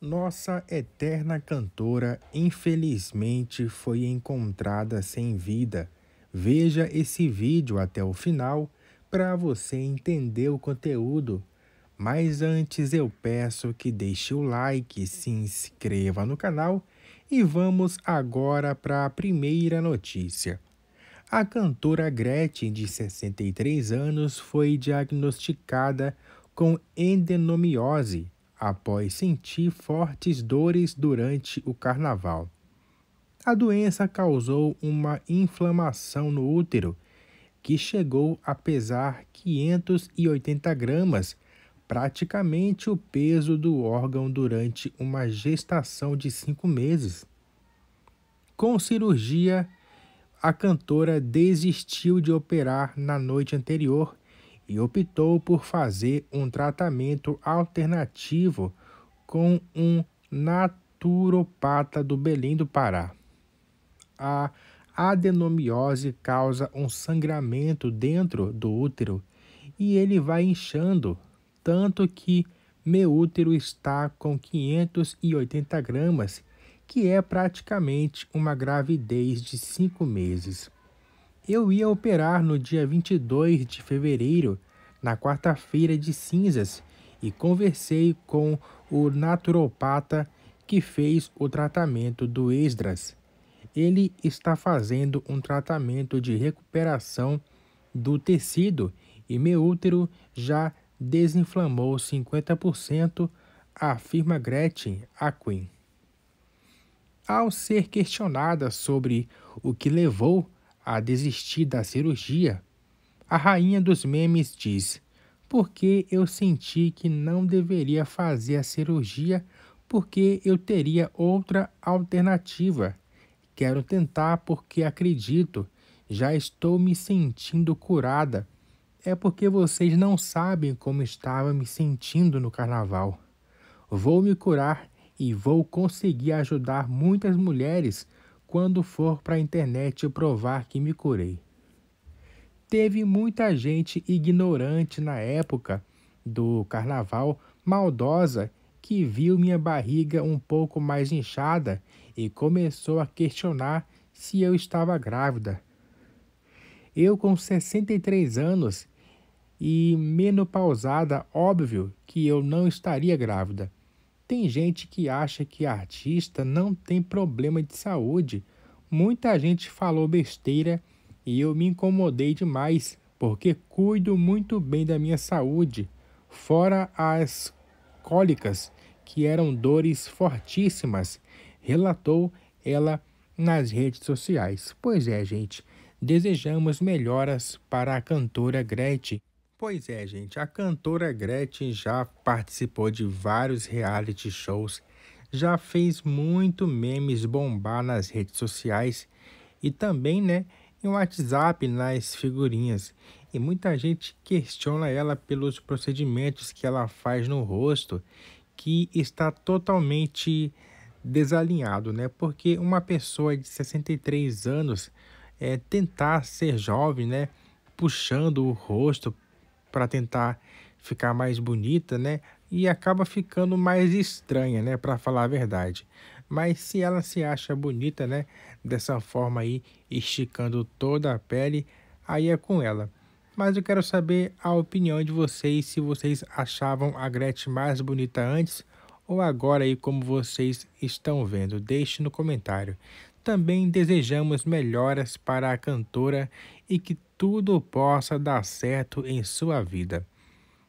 Nossa eterna cantora, infelizmente, foi encontrada sem vida. Veja esse vídeo até o final para você entender o conteúdo. Mas antes eu peço que deixe o like, se inscreva no canal e vamos agora para a primeira notícia. A cantora Gretchen, de 63 anos, foi diagnosticada com endenomiose, após sentir fortes dores durante o carnaval. A doença causou uma inflamação no útero, que chegou a pesar 580 gramas, praticamente o peso do órgão durante uma gestação de cinco meses. Com cirurgia, a cantora desistiu de operar na noite anterior e optou por fazer um tratamento alternativo com um naturopata do Belém do Pará. A adenomiose causa um sangramento dentro do útero e ele vai inchando, tanto que meu útero está com 580 gramas, que é praticamente uma gravidez de cinco meses eu ia operar no dia 22 de fevereiro, na quarta-feira de cinzas, e conversei com o naturopata que fez o tratamento do Esdras. Ele está fazendo um tratamento de recuperação do tecido e meu útero já desinflamou 50%, afirma Gretchen Aquin. Ao ser questionada sobre o que levou a desistir da cirurgia. A rainha dos memes diz: Porque eu senti que não deveria fazer a cirurgia porque eu teria outra alternativa. Quero tentar porque acredito, já estou me sentindo curada. É porque vocês não sabem como estava me sentindo no carnaval. Vou me curar e vou conseguir ajudar muitas mulheres quando for para a internet provar que me curei. Teve muita gente ignorante na época do carnaval, maldosa, que viu minha barriga um pouco mais inchada e começou a questionar se eu estava grávida. Eu, com 63 anos e menopausada, óbvio que eu não estaria grávida. Tem gente que acha que artista não tem problema de saúde. Muita gente falou besteira e eu me incomodei demais, porque cuido muito bem da minha saúde, fora as cólicas, que eram dores fortíssimas, relatou ela nas redes sociais. Pois é, gente, desejamos melhoras para a cantora Gretchen Pois é, gente, a cantora Gretchen já participou de vários reality shows, já fez muito memes bombar nas redes sociais e também, né, em WhatsApp nas figurinhas. E muita gente questiona ela pelos procedimentos que ela faz no rosto, que está totalmente desalinhado, né? Porque uma pessoa de 63 anos é tentar ser jovem, né, puxando o rosto para tentar ficar mais bonita, né? E acaba ficando mais estranha, né? Para falar a verdade. Mas se ela se acha bonita, né? Dessa forma aí, esticando toda a pele, aí é com ela. Mas eu quero saber a opinião de vocês, se vocês achavam a Gretchen mais bonita antes ou agora aí como vocês estão vendo. Deixe no comentário. Também desejamos melhoras para a cantora e que tudo possa dar certo em sua vida.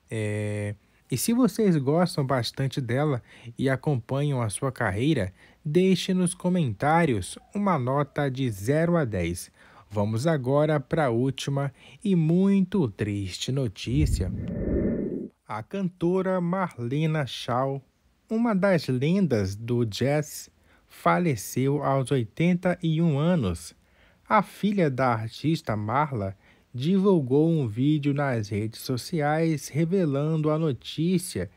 É... E se vocês gostam bastante dela e acompanham a sua carreira, deixe nos comentários uma nota de 0 a 10. Vamos agora para a última e muito triste notícia. A cantora Marlena Shaw, uma das lendas do jazz, faleceu aos 81 anos a filha da artista Marla divulgou um vídeo nas redes sociais revelando a notícia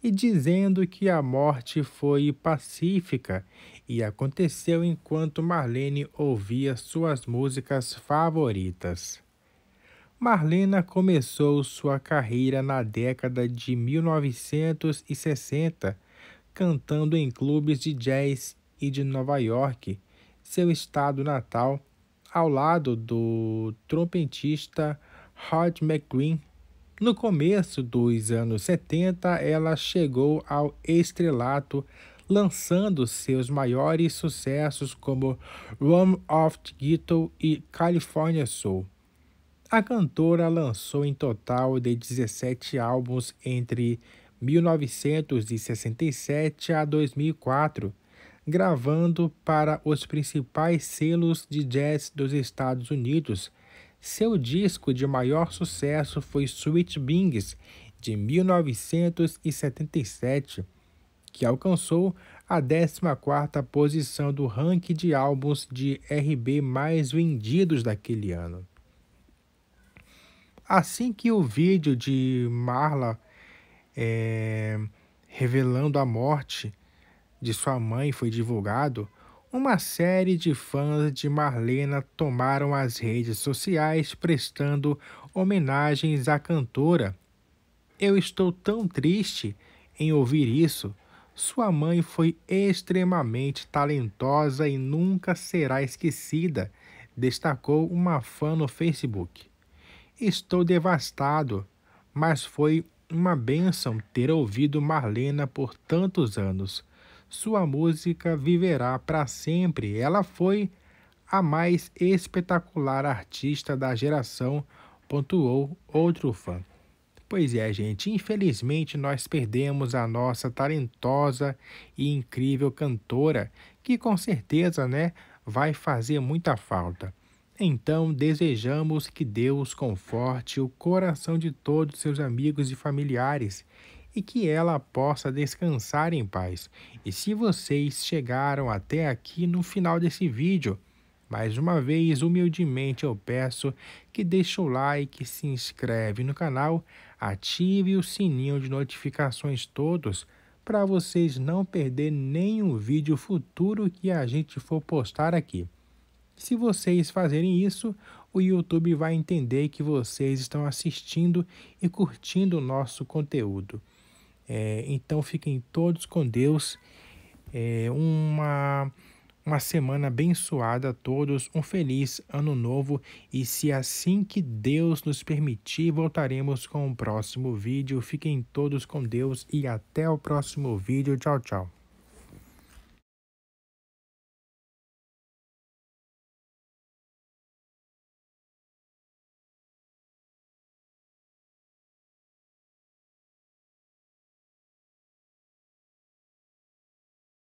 e dizendo que a morte foi pacífica e aconteceu enquanto Marlene ouvia suas músicas favoritas. Marlena começou sua carreira na década de 1960, cantando em clubes de jazz e de Nova York, seu estado natal, ao lado do trompetista Rod McGuinn. No começo dos anos 70, ela chegou ao estrelato lançando seus maiores sucessos como Rome of the Ghetto e California Soul. A cantora lançou em total de 17 álbuns entre 1967 a 2004 gravando para os principais selos de jazz dos Estados Unidos. Seu disco de maior sucesso foi Sweet Bings, de 1977, que alcançou a 14ª posição do ranking de álbuns de RB mais vendidos daquele ano. Assim que o vídeo de Marla é, revelando a morte de sua mãe foi divulgado, uma série de fãs de Marlena tomaram as redes sociais prestando homenagens à cantora. Eu estou tão triste em ouvir isso. Sua mãe foi extremamente talentosa e nunca será esquecida, destacou uma fã no Facebook. Estou devastado, mas foi uma bênção ter ouvido Marlena por tantos anos sua música viverá para sempre. Ela foi a mais espetacular artista da geração, pontuou outro fã. Pois é, gente, infelizmente nós perdemos a nossa talentosa e incrível cantora, que com certeza, né, vai fazer muita falta. Então, desejamos que Deus conforte o coração de todos seus amigos e familiares e que ela possa descansar em paz. E se vocês chegaram até aqui no final desse vídeo, mais uma vez, humildemente eu peço que deixe o like, se inscreve no canal, ative o sininho de notificações todos para vocês não perder nenhum vídeo futuro que a gente for postar aqui. Se vocês fazerem isso, o YouTube vai entender que vocês estão assistindo e curtindo o nosso conteúdo. É, então fiquem todos com Deus. É, uma, uma semana abençoada a todos, um feliz ano novo e se assim que Deus nos permitir, voltaremos com o próximo vídeo. Fiquem todos com Deus e até o próximo vídeo. Tchau, tchau.